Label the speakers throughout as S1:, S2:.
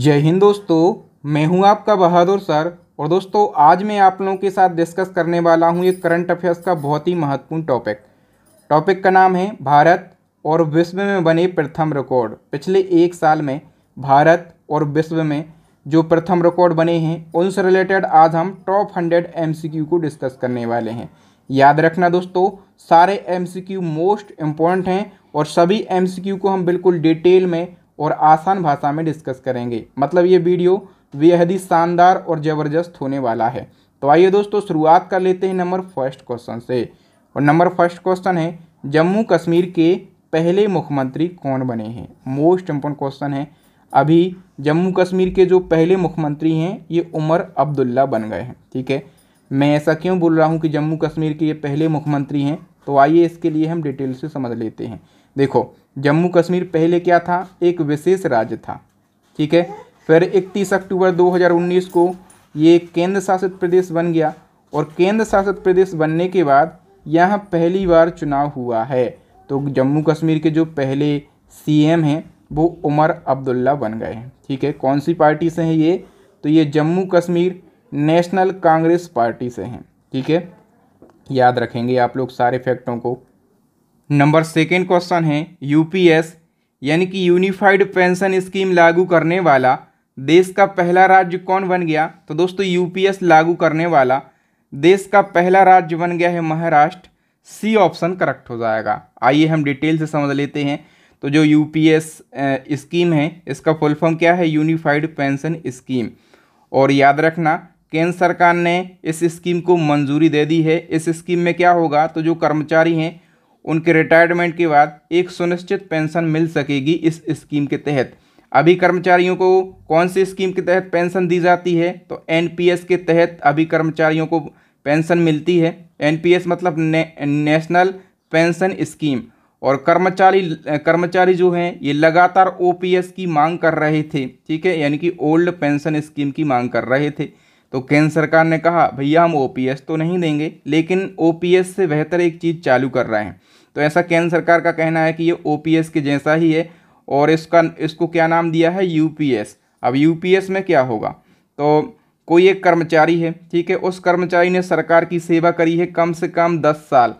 S1: जय हिंद दोस्तों मैं हूं आपका बहादुर सर और दोस्तों आज मैं आप लोगों के साथ डिस्कस करने वाला हूं एक करंट अफेयर्स का बहुत ही महत्वपूर्ण टॉपिक टॉपिक का नाम है भारत और विश्व में बने प्रथम रिकॉर्ड पिछले एक साल में भारत और विश्व में जो प्रथम रिकॉर्ड बने हैं उनसे रिलेटेड आज हम टॉप हंड्रेड एम को डिस्कस करने वाले हैं याद रखना दोस्तों सारे एम मोस्ट इम्पॉर्टेंट हैं और सभी एम को हम बिल्कुल डिटेल में और आसान भाषा में डिस्कस करेंगे मतलब ये वीडियो बेहद ही शानदार और ज़बरदस्त होने वाला है तो आइए दोस्तों शुरुआत कर लेते हैं नंबर फर्स्ट क्वेश्चन से और नंबर फर्स्ट क्वेश्चन है जम्मू कश्मीर के पहले मुख्यमंत्री कौन बने हैं मोस्ट इम्पोर्टेंट क्वेश्चन है अभी जम्मू कश्मीर के जो पहले मुख्यमंत्री हैं ये उमर अब्दुल्ला बन गए हैं ठीक है मैं ऐसा क्यों बोल रहा हूँ कि जम्मू कश्मीर के ये पहले मुख्यमंत्री हैं तो आइए इसके लिए हम डिटेल से समझ लेते हैं देखो जम्मू कश्मीर पहले क्या था एक विशेष राज्य था ठीक है फिर 31 अक्टूबर 2019 को ये केंद्र शासित प्रदेश बन गया और केंद्र शासित प्रदेश बनने के बाद यहाँ पहली बार चुनाव हुआ है तो जम्मू कश्मीर के जो पहले सीएम हैं वो उमर अब्दुल्ला बन गए हैं ठीक है कौन सी पार्टी से हैं ये तो ये Jammu Kashmir National Congress party से हैं ठीक है याद रखेंगे आप लोग सारे फैक्टों को नंबर सेकेंड क्वेश्चन है यूपीएस यानी कि यूनिफाइड पेंशन स्कीम लागू करने वाला देश का पहला राज्य कौन बन गया तो दोस्तों यूपीएस लागू करने वाला देश का पहला राज्य बन गया है महाराष्ट्र सी ऑप्शन करेक्ट हो जाएगा आइए हम डिटेल से समझ लेते हैं तो जो यूपीएस स्कीम है इसका फुल फॉर्म क्या है यूनिफाइड पेंशन स्कीम और याद रखना केंद्र सरकार ने इस स्कीम को मंजूरी दे दी है इस स्कीम में क्या होगा तो जो कर्मचारी हैं उनके रिटायरमेंट के बाद एक सुनिश्चित पेंशन मिल सकेगी इस स्कीम के तहत अभी कर्मचारियों को कौन सी स्कीम के तहत पेंशन दी जाती है तो एनपीएस के तहत अभी कर्मचारियों को पेंशन मिलती है एनपीएस मतलब ने, नेशनल पेंशन स्कीम और कर्मचारी कर्मचारी जो हैं ये लगातार ओपीएस की मांग कर रहे थे ठीक है यानी कि ओल्ड पेंशन स्कीम की मांग कर रहे थे तो केंद्र सरकार ने कहा भैया हम ओपीएस तो नहीं देंगे लेकिन ओपीएस से बेहतर एक चीज़ चालू कर रहे हैं तो ऐसा केंद्र सरकार का कहना है कि ये ओ के जैसा ही है और इसका इसको क्या नाम दिया है यू अब यू में क्या होगा तो कोई एक कर्मचारी है ठीक है उस कर्मचारी ने सरकार की सेवा करी है कम से कम दस साल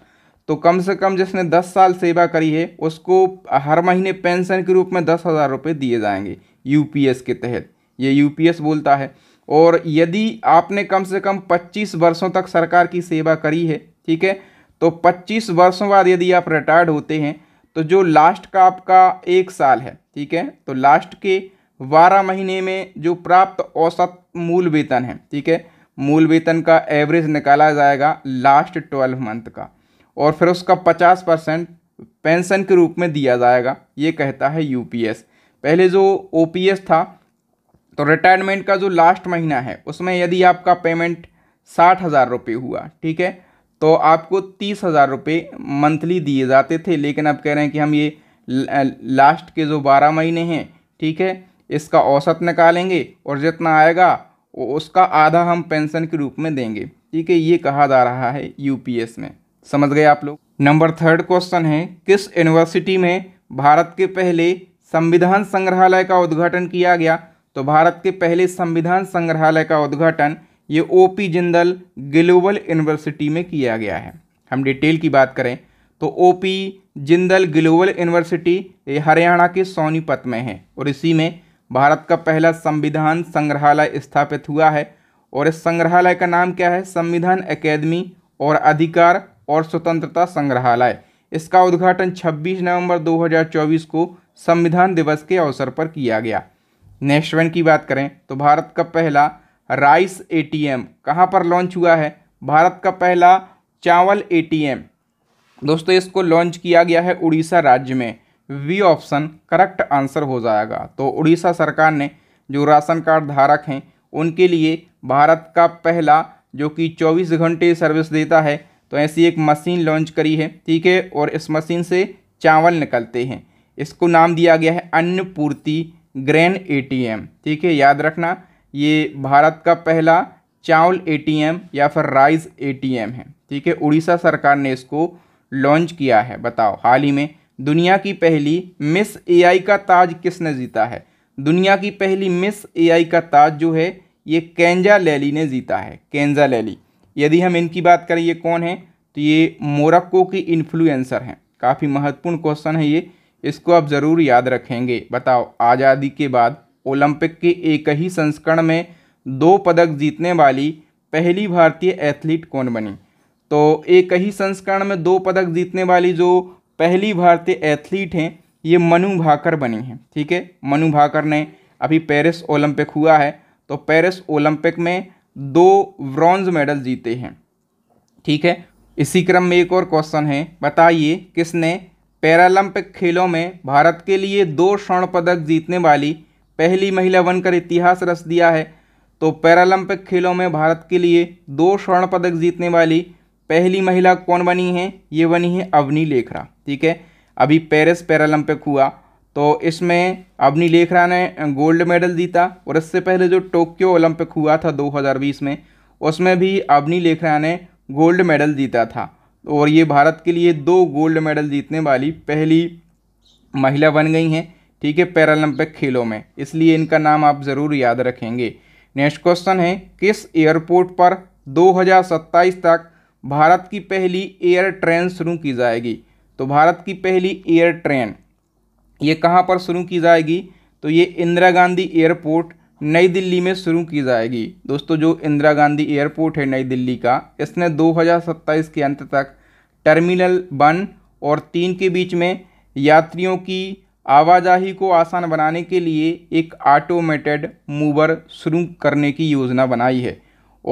S1: तो कम से कम जिसने दस साल सेवा करी है उसको हर महीने पेंशन के रूप में दस हज़ार रुपये दिए जाएंगे यूपीएस के तहत ये यूपीएस बोलता है और यदि आपने कम से कम पच्चीस वर्षों तक सरकार की सेवा करी है ठीक है तो 25 वर्षों बाद यदि आप रिटायर्ड होते हैं तो जो लास्ट का आपका एक साल है ठीक है तो लास्ट के बारह महीने में जो प्राप्त औसत मूल वेतन है ठीक है मूल वेतन का एवरेज निकाला जाएगा लास्ट ट्वेल्व मंथ का और फिर उसका पचास परसेंट पेंशन के रूप में दिया जाएगा ये कहता है यू पहले जो ओ था तो रिटायरमेंट का जो लास्ट महीना है उसमें यदि आपका पेमेंट साठ हज़ार रुपये हुआ ठीक है तो आपको तीस हज़ार रुपये मंथली दिए जाते थे लेकिन अब कह रहे हैं कि हम ये लास्ट के जो बारह महीने हैं ठीक है इसका औसत निकालेंगे और जितना आएगा उसका आधा हम पेंशन के रूप में देंगे ठीक है ये कहा जा रहा है यूपीएस में समझ गए आप लोग नंबर थर्ड क्वेश्चन है किस यूनिवर्सिटी में भारत के पहले संविधान संग्रहालय का उद्घाटन किया गया तो भारत के पहले संविधान संग्रहालय का उद्घाटन ये O P Jindal Global University में किया गया है हम डिटेल की बात करें तो O P Jindal Global University ये हरियाणा के सोनीपत में है और इसी में भारत का पहला संविधान संग्रहालय स्थापित हुआ है और इस संग्रहालय का नाम क्या है संविधान अकेदमी और अधिकार और स्वतंत्रता संग्रहालय इसका उद्घाटन 26 नवंबर 2024 को संविधान दिवस के अवसर पर किया गया नेक्स्ट वन की बात करें तो भारत का पहला राइस एटीएम कहाँ पर लॉन्च हुआ है भारत का पहला चावल एटीएम दोस्तों इसको लॉन्च किया गया है उड़ीसा राज्य में वी ऑप्शन करेक्ट आंसर हो जाएगा तो उड़ीसा सरकार ने जो राशन कार्ड धारक हैं उनके लिए भारत का पहला जो कि 24 घंटे सर्विस देता है तो ऐसी एक मशीन लॉन्च करी है ठीक है और इस मशीन से चावल निकलते हैं इसको नाम दिया गया है अन्नपूर्ति ग्रैन एटीएम ठीक है याद रखना ये भारत का पहला चावल एटीएम या फिर राइस एटीएम है ठीक है उड़ीसा सरकार ने इसको लॉन्च किया है बताओ हाल ही में दुनिया की पहली मिस एआई का ताज किसने जीता है दुनिया की पहली मिस एआई का ताज जो है ये कैंजा लैली ने जीता है कैंजा लैली यदि हम इनकी बात करें ये कौन है तो ये मोरक्को की इन्फ्लुएंसर हैं काफ़ी महत्वपूर्ण क्वेश्चन है ये इसको आप ज़रूर याद रखेंगे बताओ आज़ादी के बाद ओलंपिक के एक ही संस्करण में दो पदक जीतने वाली पहली भारतीय एथलीट कौन बनी तो एक ही संस्करण में दो पदक जीतने वाली जो पहली भारतीय एथलीट हैं ये मनु भाकर बनी हैं ठीक है मनु भाकर ने अभी पेरिस ओलंपिक हुआ है तो पेरिस ओलंपिक में दो ब्रॉन्ज मेडल जीते हैं ठीक है इसी क्रम में एक और क्वेश्चन है बताइए किसने पैरालंपिक खेलों में भारत के लिए दो स्वर्ण पदक जीतने वाली पहली महिला बनकर इतिहास रच दिया है तो पैरालंपिक खेलों में भारत के लिए दो स्वर्ण पदक जीतने वाली पहली महिला कौन बनी है ये बनी है अवनी लेखरा ठीक है अभी पेरिस पैरालंपिक हुआ तो इसमें अवनी लेखरा ने गोल्ड मेडल जीता और इससे पहले जो टोक्यो ओलंपिक हुआ था 2020 में उसमें भी अवनी लेखरा ने गोल्ड मेडल जीता था और ये भारत के लिए दो गोल्ड मेडल जीतने वाली पहली महिला बन गई हैं ठीक है पैरालंपिक खेलों में इसलिए इनका नाम आप ज़रूर याद रखेंगे नेक्स्ट क्वेश्चन है किस एयरपोर्ट पर 2027 तक भारत की पहली एयर ट्रेन शुरू की जाएगी तो भारत की पहली एयर ट्रेन ये कहाँ पर शुरू की जाएगी तो ये इंदिरा गांधी एयरपोर्ट नई दिल्ली में शुरू की जाएगी दोस्तों जो इंदिरा गांधी एयरपोर्ट है नई दिल्ली का इसने 2027 के अंत तक टर्मिनल वन और तीन के बीच में यात्रियों की आवाजाही को आसान बनाने के लिए एक ऑटोमेटेड मूवर शुरू करने की योजना बनाई है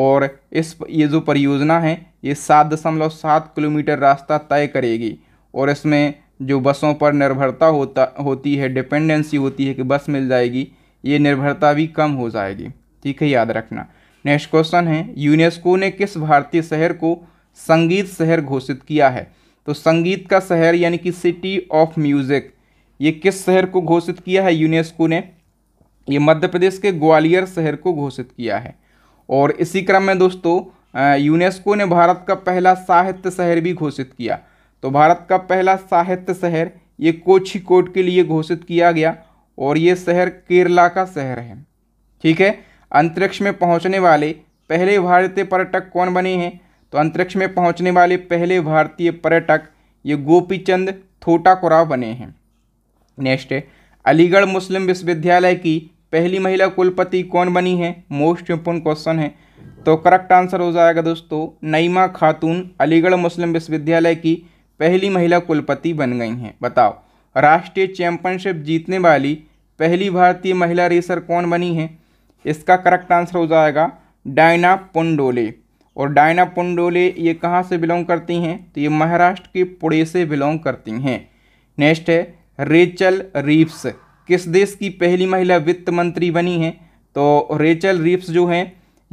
S1: और इस ये जो परियोजना है ये सात दशमलव सात किलोमीटर रास्ता तय करेगी और इसमें जो बसों पर निर्भरता होता होती है डिपेंडेंसी होती है कि बस मिल जाएगी ये निर्भरता भी कम हो जाएगी ठीक है याद रखना नेक्स्ट क्वेश्चन है यूनेस्को ने किस भारतीय शहर को संगीत शहर घोषित किया है तो संगीत का शहर यानी कि सिटी ऑफ म्यूज़िक ये किस शहर को घोषित किया है यूनेस्को ने ये मध्य प्रदेश के ग्वालियर शहर को घोषित किया है और इसी क्रम में दोस्तों यूनेस्को ने भारत का पहला साहित्य शहर भी घोषित किया तो भारत का पहला साहित्य शहर ये कोची कोट के लिए घोषित किया गया और ये शहर केरला का शहर है ठीक है अंतरिक्ष में पहुंचने वाले पहले भारतीय पर्यटक कौन बने हैं तो अंतरिक्ष में पहुंचने वाले पहले भारतीय पर्यटक ये गोपीचंद थोटाकुराव बने हैं नेक्स्ट है अलीगढ़ मुस्लिम विश्वविद्यालय की पहली महिला कुलपति कौन बनी है मोस्ट इम्पोर्टेंट क्वेश्चन है तो करेक्ट आंसर हो जाएगा दोस्तों नईमा खातून अलीगढ़ मुस्लिम विश्वविद्यालय की पहली महिला कुलपति बन गई हैं बताओ राष्ट्रीय चैंपियनशिप जीतने वाली पहली भारतीय महिला रेसर कौन बनी है इसका करेक्ट आंसर हो जाएगा डायना पुंडोले और डायना पुंडोले ये कहाँ से बिलोंग करती हैं तो ये महाराष्ट्र के पुणे से बिलोंग करती हैं नेक्स्ट है रेचल रीप्स किस देश की पहली महिला वित्त मंत्री बनी हैं तो रेचल रीप्स जो हैं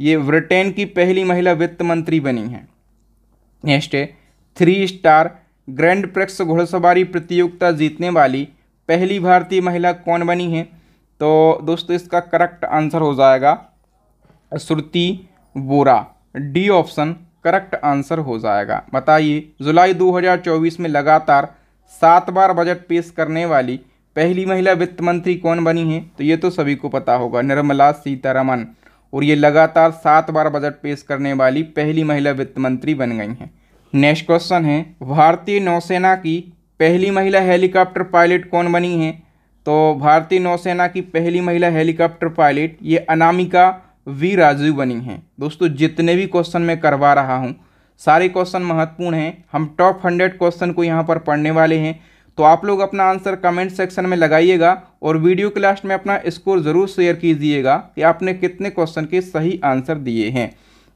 S1: ये ब्रिटेन की पहली महिला वित्त मंत्री बनी हैं नेक्स्ट है थ्री स्टार ग्रैंड प्रेक्स घोड़सवारी प्रतियोगिता जीतने वाली पहली भारतीय महिला कौन बनी है तो दोस्तों इसका करेक्ट आंसर हो जाएगा Shruti Bora D option correct answer हो जाएगा बताइए जुलाई 2024 में लगातार सात बार बजट पेश करने वाली पहली महिला वित्त मंत्री कौन बनी है तो ये तो सभी को पता होगा निर्मला सीतारमन और ये लगातार सात बार बजट पेश करने वाली पहली महिला वित्त मंत्री बन गई हैं नेक्स्ट क्वेश्चन है भारतीय नौसेना की पहली महिला हेलीकॉप्टर पायलट कौन बनी है तो भारतीय नौसेना की पहली महिला हेलीकॉप्टर पायलट ये अनामिका वी राजू बनी हैं दोस्तों जितने भी क्वेश्चन मैं करवा रहा हूँ सारे क्वेश्चन महत्वपूर्ण हैं हम टॉप हंड्रेड क्वेश्चन को यहाँ पर पढ़ने वाले हैं तो आप लोग अपना आंसर कमेंट सेक्शन में लगाइएगा और वीडियो के लास्ट में अपना स्कोर ज़रूर शेयर कीजिएगा कि आपने कितने क्वेश्चन के सही आंसर दिए हैं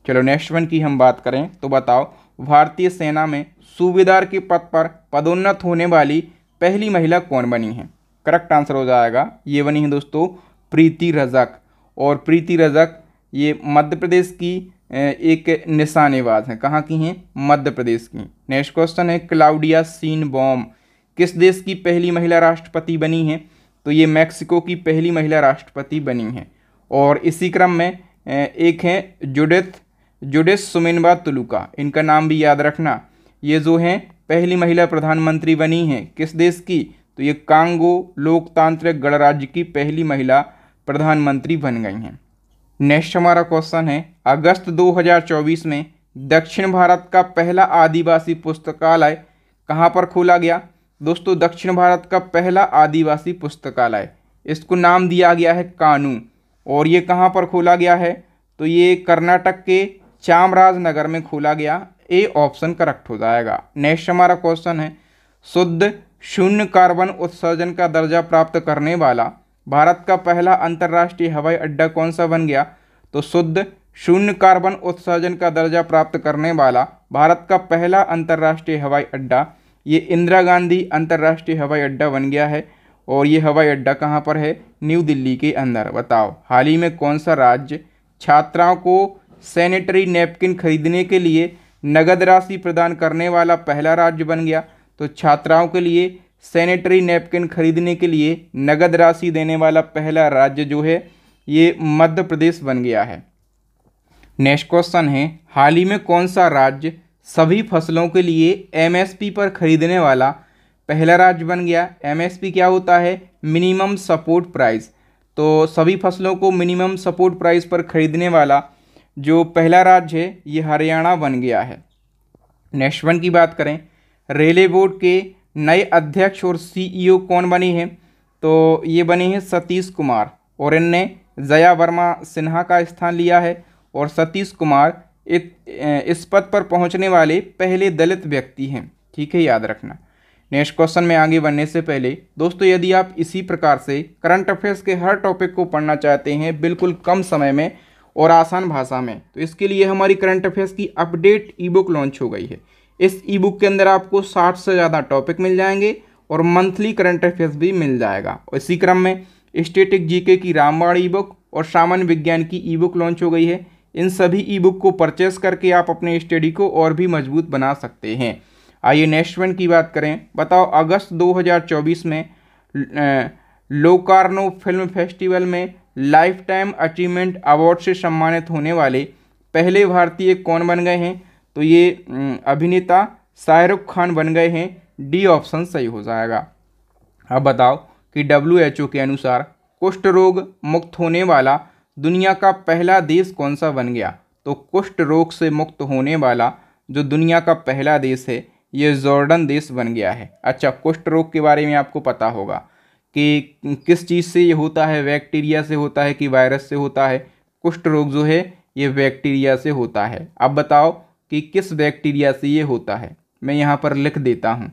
S1: चलो नेक्स्ट वन की हम बात करें तो बताओ भारतीय सेना में सूबेदार के पद पर पदोन्नत होने वाली पहली महिला कौन बनी है करेक्ट आंसर हो जाएगा ये बनी है दोस्तों प्रीति रजक और प्रीति रजक ये मध्य प्रदेश की एक निशानेबाज हैं कहाँ की हैं मध्य प्रदेश की नेक्स्ट क्वेश्चन है क्लाउडिया सीन बॉम किस देश की पहली महिला राष्ट्रपति बनी है तो ये मैक्सिको की पहली महिला राष्ट्रपति बनी है और इसी क्रम में एक हैं जुडिथ जुडिस सुमिनबा तुलुका इनका नाम भी याद रखना ये जो हैं पहली महिला प्रधानमंत्री बनी हैं किस देश की तो ये कांगो लोकतांत्रिक गणराज्य की पहली महिला प्रधानमंत्री बन गई हैं नेक्स्ट हमारा क्वेश्चन है अगस्त 2024 में दक्षिण भारत का पहला आदिवासी पुस्तकालय कहाँ पर खोला गया दोस्तों दक्षिण भारत का पहला आदिवासी पुस्तकालय इसको नाम दिया गया है कानू और ये कहाँ पर खोला गया है तो ये कर्नाटक के चामराजनगर में खोला गया ए ऑप्शन करेक्ट हो जाएगा नेक्स्ट हमारा क्वेश्चन है शुद्ध शून्य कार्बन उत्सर्जन का दर्जा प्राप्त करने वाला भारत का पहला अंतर्राष्ट्रीय हवाई अड्डा कौन सा बन गया तो शुद्ध शून्य कार्बन उत्सर्जन का दर्जा प्राप्त करने वाला भारत का पहला अंतर्राष्ट्रीय हवाई अड्डा ये इंदिरा गांधी अंतर्राष्ट्रीय हवाई अड्डा बन गया है और ये हवाई अड्डा कहाँ पर है न्यू दिल्ली के अंदर बताओ हाल ही में कौन सा राज्य छात्राओं को सैनिटरी नैपकिन खरीदने के लिए नगद राशि प्रदान करने वाला पहला राज्य बन गया तो छात्राओं के लिए सैनिटरी नैपकिन खरीदने के लिए नगद राशि देने वाला पहला राज्य जो है ये मध्य प्रदेश बन गया है नेक्स्ट क्वेश्चन है हाल ही में कौन सा राज्य सभी फसलों के लिए एमएसपी पर खरीदने वाला पहला राज्य बन गया एमएसपी क्या होता है मिनिमम सपोर्ट प्राइस तो सभी फसलों को मिनिमम सपोर्ट प्राइस पर खरीदने वाला जो पहला राज्य है ये हरियाणा बन गया है नेक्स्ट वन की बात करें रेलवे बोर्ड के नए अध्यक्ष और सीईओ e कौन बने हैं तो ये बने हैं सतीश कुमार और इनने जया वर्मा सिन्हा का स्थान लिया है और सतीश कुमार इस पद पर पहुंचने वाले पहले दलित व्यक्ति हैं ठीक है याद रखना नेक्स्ट क्वेश्चन में आगे बढ़ने से पहले दोस्तों यदि आप इसी प्रकार से करंट अफेयर्स के हर टॉपिक को पढ़ना चाहते हैं बिल्कुल कम समय में और आसान भाषा में तो इसके लिए हमारी करंट अफेयर्स की अपडेट ई बुक लॉन्च हो गई है इस ई बुक के अंदर आपको साठ से ज़्यादा टॉपिक मिल जाएंगे और मंथली करंट अफेयर्स भी मिल जाएगा और इसी क्रम में स्टेटिक जीके की रामबाड़ ई बुक और सामान्य विज्ञान की ई बुक लॉन्च हो गई है इन सभी ई बुक को परचेस करके आप अपने स्टडी को और भी मजबूत बना सकते हैं आइए नेक्स्ट वन की बात करें बताओ अगस्त 2024 में लोकार्नो फिल्म फेस्टिवल में लाइफ टाइम अचीवमेंट अवार्ड से सम्मानित होने वाले पहले भारतीय कौन बन गए हैं तो ये अभिनेता शाहरुख खान बन गए हैं डी ऑप्शन सही हो जाएगा अब बताओ कि डब्ल्यू के अनुसार कुष्ठ रोग मुक्त होने वाला दुनिया का पहला देश कौन सा बन गया तो कुष्ठ रोग से मुक्त होने वाला जो दुनिया का पहला देश है ये जॉर्डन देश बन गया है अच्छा कुष्ठ रोग के बारे में आपको पता होगा कि किस चीज़ से ये होता है बैक्टीरिया से होता है कि वायरस से होता है कुष्ठ रोग जो है ये बैक्टीरिया से होता है अब बताओ कि किस बैक्टीरिया से ये होता है मैं यहाँ पर लिख देता हूँ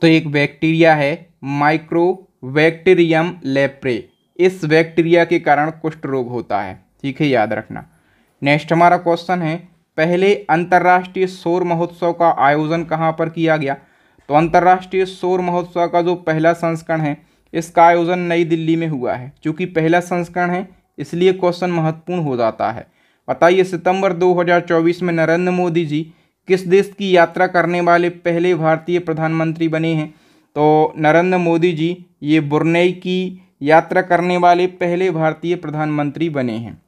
S1: तो एक बैक्टीरिया है माइक्रो बैक्टीरियम लेप्रे इस बैक्टीरिया के कारण कुष्ठ रोग होता है ठीक है याद रखना नेक्स्ट हमारा क्वेश्चन है पहले अंतर्राष्ट्रीय सौर महोत्सव का आयोजन कहाँ पर किया गया तो अंतर्राष्ट्रीय सौर महोत्सव का जो पहला संस्करण है इसका आयोजन नई दिल्ली में हुआ है चूँकि पहला संस्करण है इसलिए क्वेश्चन महत्वपूर्ण हो जाता है बताइए सितंबर 2024 में नरेंद्र मोदी जी किस देश की यात्रा करने वाले पहले भारतीय प्रधानमंत्री बने हैं तो नरेंद्र मोदी जी ये बुरनेई की यात्रा करने वाले पहले भारतीय प्रधानमंत्री बने हैं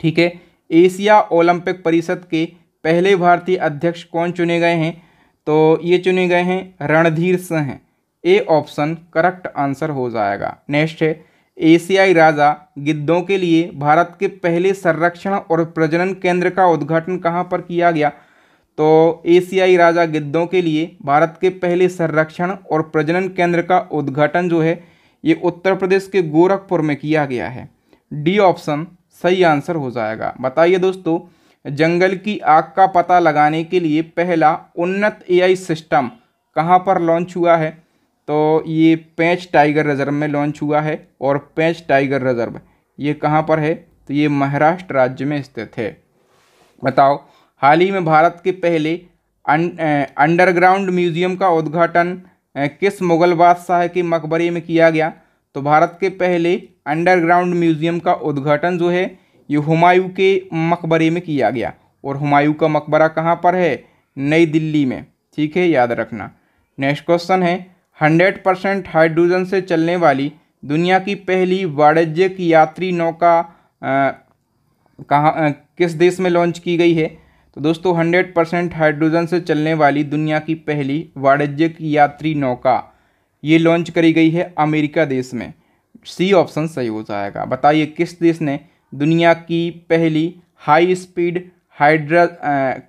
S1: ठीक है एशिया ओलंपिक परिषद के पहले भारतीय अध्यक्ष कौन चुने गए हैं तो ये चुने गए हैं Randhir Singh A option correct answer हो जाएगा नेक्स्ट है एशियाई राजा गिद्धों के लिए भारत के पहले संरक्षण और प्रजनन केंद्र का उद्घाटन कहाँ पर किया गया तो एशियाई राजा गिद्धों के लिए भारत के पहले संरक्षण और प्रजनन केंद्र का उद्घाटन जो है ये उत्तर प्रदेश के गोरखपुर में किया गया है डी ऑप्शन सही आंसर हो जाएगा बताइए दोस्तों जंगल की आग का पता लगाने के लिए पहला उन्नत एआई सिस्टम कहाँ पर लॉन्च हुआ है तो ये पैंच टाइगर रिजर्व में लॉन्च हुआ है और पैंच टाइगर रिजर्व ये कहाँ पर है तो ये महाराष्ट्र राज्य में स्थित है बताओ हाल ही में भारत के पहले अं-, अंडरग्राउंड म्यूजियम का उद्घाटन किस मुग़ल बादशाह के मकबरे में किया गया तो भारत के पहले अंडरग्राउंड म्यूज़ियम का उद्घाटन जो है ये हुमायूं के मकबरे में किया गया और हुमायूं का मकबरा कहाँ पर है नई दिल्ली में ठीक है याद रखना नेक्स्ट क्वेश्चन है हंड्रेड परसेंट हाइड्रोजन से चलने वाली दुनिया की पहली वाणिज्यिक यात्री नौका कहाँ किस देश में लॉन्च की गई है तो दोस्तों 100 परसेंट हाइड्रोजन से चलने वाली दुनिया की पहली वाणिज्यिक यात्री नौका ये लॉन्च करी गई है अमेरिका देश में सी ऑप्शन सही हो जाएगा बताइए किस देश ने दुनिया की पहली high speed hydro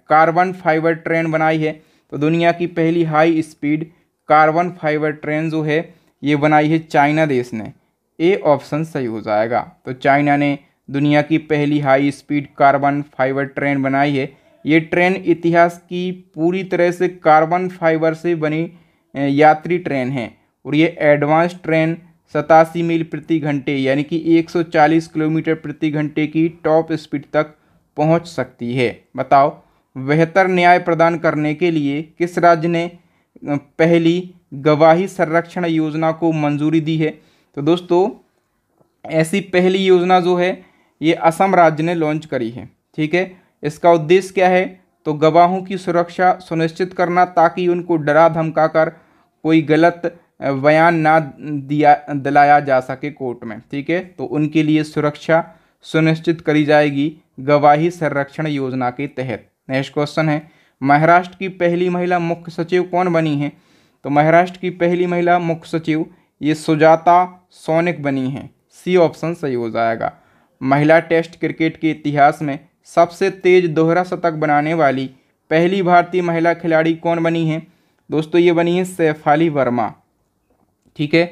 S1: carbon fibre train बनाई है तो दुनिया की पहली high speed carbon fibre train जो है ये बनाई है चाइना देश ने ए ऑप्शन सही हो जाएगा तो चाइना ने दुनिया की पहली high speed carbon fibre train बनाई है ये ट्रेन इतिहास की पूरी तरह से कार्बन फाइबर से बनी यात्री ट्रेन है और ये एडवांस ट्रेन सतासी मील प्रति घंटे यानी कि 140 किलोमीटर प्रति घंटे की टॉप स्पीड तक पहुंच सकती है बताओ बेहतर न्याय प्रदान करने के लिए किस राज्य ने पहली गवाही संरक्षण योजना को मंजूरी दी है तो दोस्तों ऐसी पहली योजना जो है ये असम राज्य ने लॉन्च करी है ठीक है इसका उद्देश्य क्या है तो गवाहों की सुरक्षा सुनिश्चित करना ताकि उनको डरा धमकाकर कोई गलत बयान ना दिया दिलाया जा सके कोर्ट में ठीक है तो उनके लिए सुरक्षा सुनिश्चित करी जाएगी गवाही संरक्षण योजना के तहत नेक्स्ट क्वेश्चन है महाराष्ट्र की पहली महिला मुख्य सचिव कौन बनी है तो महाराष्ट्र की पहली महिला मुख्य सचिव ये सुजाता सोनिक बनी है सी ऑप्शन सही हो जाएगा महिला टेस्ट क्रिकेट के इतिहास में सबसे तेज दोहरा शतक बनाने वाली पहली भारतीय महिला खिलाड़ी कौन बनी है दोस्तों ये बनी है सैफाली वर्मा ठीक है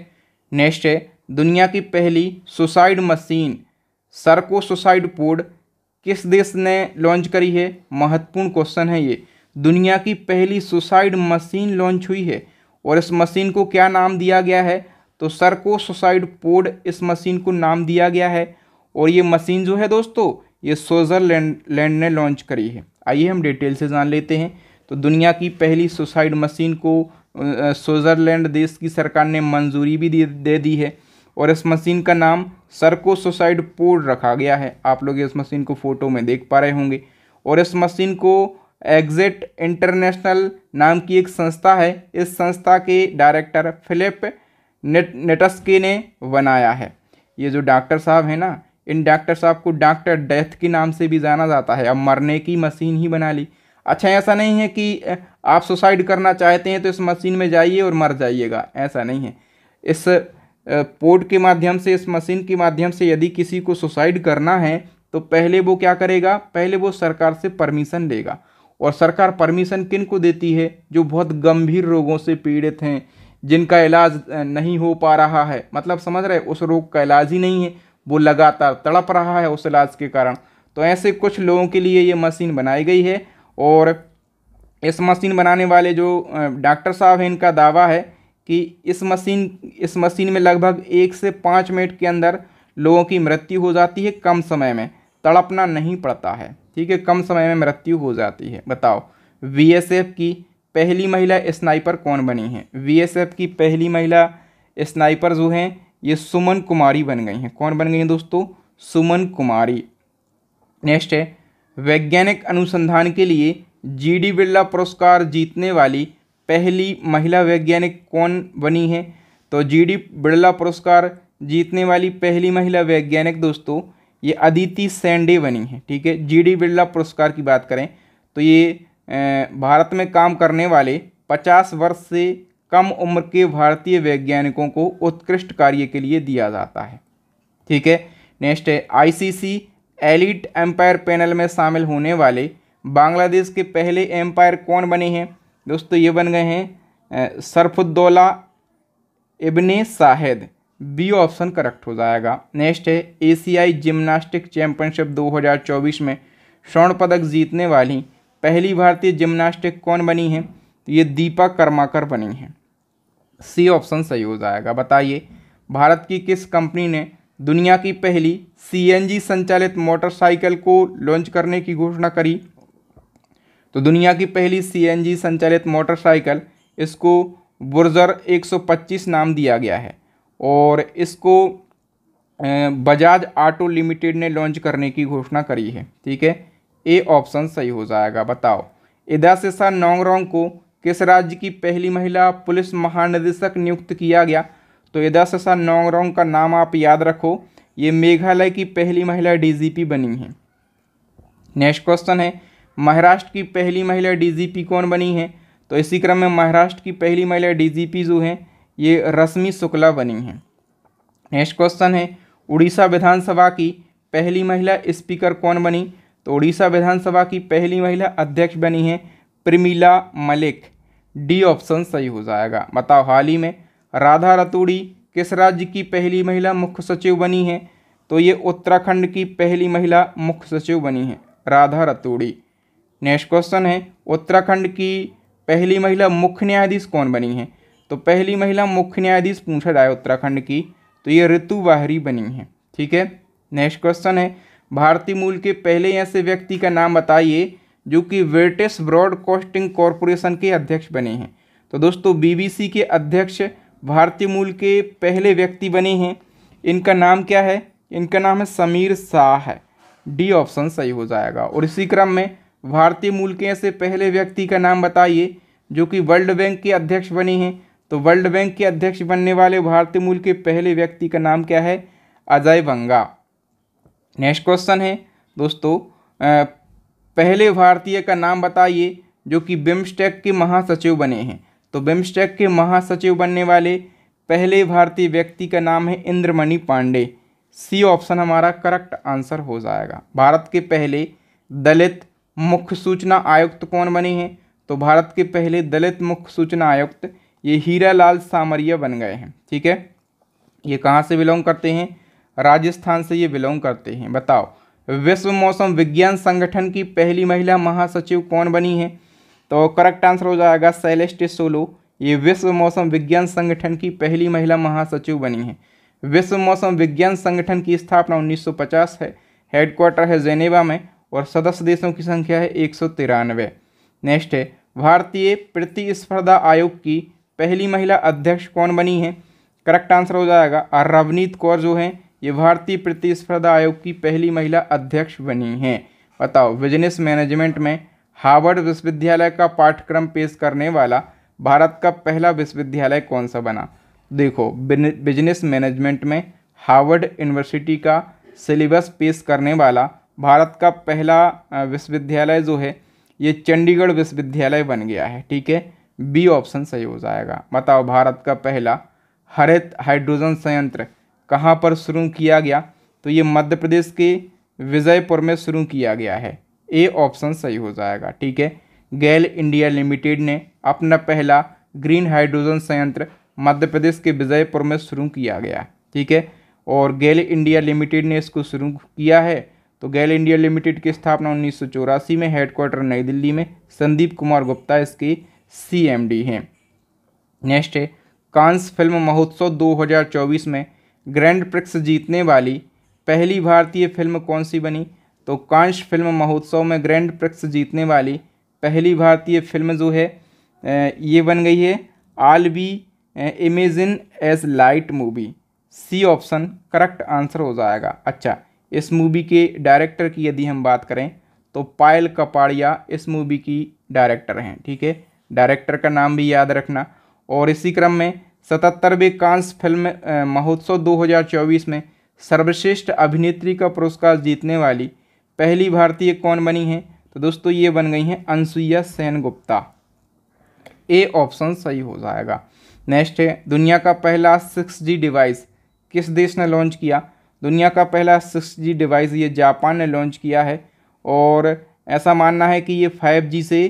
S1: नेक्स्ट है दुनिया की पहली suicide machine Sarco suicide pod किस देश ने लॉन्च करी है महत्वपूर्ण क्वेश्चन है ये दुनिया की पहली सुसाइड मशीन लॉन्च हुई है और इस मशीन को क्या नाम दिया गया है तो सरको सुसाइड पोड इस मशीन को नाम दिया गया है और ये मशीन जो है दोस्तों ये स्विट्ज़रलैंड लैंड ने लॉन्च करी है आइए हम डिटेल से जान लेते हैं तो दुनिया की पहली सुसाइड मशीन को स्विट्ज़रलैंड देश की सरकार ने मंजूरी भी दे दी है और इस मशीन का नाम सरको सुसाइड पोर्ड रखा गया है आप लोग इस मशीन को फ़ोटो में देख पा रहे होंगे और इस मशीन को एग्जिट इंटरनेशनल नाम की एक संस्था है इस संस्था के डायरेक्टर फिलिप नेट नेटस्के ने बनाया है ये जो डॉक्टर साहब हैं ना इन डॉक्टर साहब को डॉक्टर डेथ के नाम से भी जाना जाता है अब मरने की मशीन ही बना ली अच्छा ऐसा नहीं है कि आप सुसाइड करना चाहते हैं तो इस मशीन में जाइए और मर जाइएगा ऐसा नहीं है इस पोर्ट के माध्यम से इस मशीन के माध्यम से यदि किसी को सुसाइड करना है तो पहले वो क्या करेगा पहले वो सरकार से परमिशन लेगा और सरकार परमिशन किन को देती है जो बहुत गंभीर रोगों से पीड़ित हैं जिनका इलाज नहीं हो पा रहा है मतलब समझ रहे उस रोग का इलाज ही नहीं है वो लगातार तड़प रहा है उस इलाज के कारण तो ऐसे कुछ लोगों के लिए ये मशीन बनाई गई है और इस मशीन बनाने वाले जो डॉक्टर साहब हैं इनका दावा है कि इस मशीन इस मशीन में लगभग एक से पाँच मिनट के अंदर लोगों की मृत्यु हो जाती है कम समय में तड़पना नहीं पड़ता है ठीक है कम समय में मृत्यु हो जाती है बताओ एफ की पहली महिला स्नाइपर कौन बनी है एफ की पहली महिला स्नाइपर जो हैं ये सुमन कुमारी बन गई हैं कौन बन गई हैं दोस्तों सुमन कुमारी नेक्स्ट है वैज्ञानिक अनुसंधान के लिए जी डी बिरला पुरस्कार जीतने वाली पहली महिला वैज्ञानिक कौन बनी है तो जी डी बिरला पुरस्कार जीतने वाली पहली महिला वैज्ञानिक दोस्तों ये अदिति सैंडे बनी है ठीक है जी डी बिरला पुरस्कार की बात करें तो ये भारत में काम करने वाले पचास वर्ष से कम उम्र के भारतीय वैज्ञानिकों को उत्कृष्ट कार्य के लिए दिया जाता है ठीक है नेक्स्ट है आईसीसी एलिट एम्पायर पैनल में शामिल होने वाले बांग्लादेश के पहले एम्पायर कौन बने हैं दोस्तों ये बन गए हैं Sharfuddoula Ibn Shahid B option correct हो जाएगा नेक्स्ट है एशियाई जिम्नास्टिक चैंपियनशिप 2024 में स्वर्ण पदक जीतने वाली पहली भारतीय जिम्नास्टिक कौन बनी है तो ये दीपा कर्माकर बनी हैं सी ऑप्शन सही हो जाएगा बताइए भारत की किस कंपनी ने दुनिया की पहली सीएनजी संचालित मोटरसाइकिल को लॉन्च करने की घोषणा करी तो दुनिया की पहली सीएनजी संचालित मोटरसाइकिल इसको बुर्जर 125 नाम दिया गया है और इसको बजाज ऑटो लिमिटेड ने लॉन्च करने की घोषणा करी है ठीक है ए ऑप्शन सही हो जाएगा बताओ इदा से शाह नोंगरोंग को किस राज्य की पहली महिला पुलिस महानिदेशक नियुक्त किया गया तो यदासा नोंगरोंग का नाम आप याद रखो ये मेघालय की पहली महिला डीजीपी बनी है नेक्स्ट क्वेश्चन है महाराष्ट्र की पहली महिला डीजीपी कौन बनी है तो इसी क्रम में महाराष्ट्र की पहली महिला डीजीपी जो है ये रश्मि शुक्ला बनी है नेक्स्ट क्वेश्चन है उड़ीसा विधानसभा की पहली महिला स्पीकर कौन बनी तो उड़ीसा विधानसभा की पहली महिला अध्यक्ष बनी है प्रमिला मलिक डी ऑप्शन सही हो जाएगा बताओ हाल ही में राधा रतूड़ी किस राज्य की पहली महिला मुख्य सचिव बनी है तो ये उत्तराखंड की पहली महिला मुख्य सचिव बनी है राधा रतूड़ी नेक्स्ट क्वेश्चन है उत्तराखंड की पहली महिला मुख्य न्यायाधीश कौन बनी है तो पहली महिला मुख्य न्यायाधीश पूछा जाए उत्तराखंड की तो ये ऋतु बाहरी बनी है ठीक है नेक्स्ट क्वेश्चन है भारतीय मूल के पहले ऐसे व्यक्ति का नाम बताइए जो कि वेटेस ब्रॉडकास्टिंग कॉरपोरेशन के अध्यक्ष बने हैं तो दोस्तों बीबीसी के अध्यक्ष भारतीय मूल के पहले व्यक्ति बने हैं इनका नाम क्या है इनका नाम है समीर शाह है डी ऑप्शन सही हो जाएगा और इसी क्रम में भारतीय मूल के ऐसे पहले व्यक्ति का नाम बताइए जो कि वर्ल्ड बैंक के अध्यक्ष बने हैं तो वर्ल्ड बैंक के अध्यक्ष बनने वाले भारतीय मूल के पहले व्यक्ति का नाम क्या है अजय बंगा नेक्स्ट क्वेश्चन है दोस्तों पहले भारतीय का नाम बताइए जो कि बिम्स्टेक के महासचिव बने हैं तो बिम्स्टेक के महासचिव बनने वाले पहले भारतीय व्यक्ति का नाम है इंद्रमणि पांडे सी ऑप्शन हमारा करेक्ट आंसर हो जाएगा भारत के पहले दलित मुख्य सूचना आयुक्त कौन बने हैं तो भारत के पहले दलित मुख्य सूचना आयुक्त ये हीरालाल सामरिया बन गए हैं ठीक है ये कहाँ से बिलोंग करते हैं राजस्थान से ये बिलोंग करते हैं बताओ विश्व मौसम विज्ञान संगठन की पहली महिला महासचिव कौन बनी है तो करेक्ट आंसर हो जाएगा सैलेस्ट सोलो ये विश्व मौसम विज्ञान संगठन की पहली महिला महासचिव बनी है विश्व मौसम विज्ञान संगठन की स्थापना 1950 है हेडक्वार्टर है जेनेवा में और सदस्य देशों की संख्या है एक नेक्स्ट है भारतीय प्रतिस्पर्धा आयोग की पहली महिला अध्यक्ष कौन बनी है करेक्ट आंसर हो जाएगा रवनीत कौर जो हैं ये भारतीय प्रतिस्पर्धा आयोग की पहली महिला अध्यक्ष बनी हैं बताओ बिजनेस मैनेजमेंट में हार्वर्ड विश्वविद्यालय का पाठ्यक्रम पेश करने वाला भारत का पहला विश्वविद्यालय कौन सा बना देखो बिजनेस मैनेजमेंट में हार्वर्ड यूनिवर्सिटी का सिलेबस पेश करने वाला भारत का पहला विश्वविद्यालय जो है ये चंडीगढ़ विश्वविद्यालय बन गया है ठीक है बी ऑप्शन सही हो जाएगा बताओ भारत का पहला हरित हाइड्रोजन संयंत्र कहाँ पर शुरू किया गया तो ये मध्य प्रदेश के विजयपुर में शुरू किया गया है ए ऑप्शन सही हो जाएगा ठीक है गैल इंडिया लिमिटेड ने अपना पहला ग्रीन हाइड्रोजन संयंत्र मध्य प्रदेश के विजयपुर में शुरू किया गया ठीक है और गैल इंडिया लिमिटेड ने इसको शुरू किया है तो गैल इंडिया लिमिटेड की स्थापना उन्नीस में हेडक्वार्टर नई दिल्ली में संदीप कुमार गुप्ता इसके सी हैं नेक्स्ट है कांस फिल्म महोत्सव दो में ग्रैंड प्रिक्स जीतने वाली पहली भारतीय फिल्म कौन सी बनी तो कांश फिल्म महोत्सव में ग्रैंड प्रिक्स जीतने वाली पहली भारतीय फिल्म जो है ये बन गई है All We Imagine As Light movie C option correct answer हो जाएगा अच्छा इस मूवी के डायरेक्टर की यदि हम बात करें तो पायल कपाड़िया इस मूवी की डायरेक्टर हैं ठीक है डायरेक्टर का नाम भी याद रखना और इसी क्रम में सतहत्तरवें कांस फिल्म महोत्सव 2024 में सर्वश्रेष्ठ अभिनेत्री का पुरस्कार जीतने वाली पहली भारतीय कौन बनी हैं तो दोस्तों ये बन गई हैं Anasuya Sengupta A option सही हो जाएगा नेक्स्ट है दुनिया का पहला सिक्स जी डिवाइस किस देश ने लॉन्च किया दुनिया का पहला सिक्स जी डिवाइस ये जापान ने लॉन्च किया है और ऐसा मानना है कि ये फाइव जी से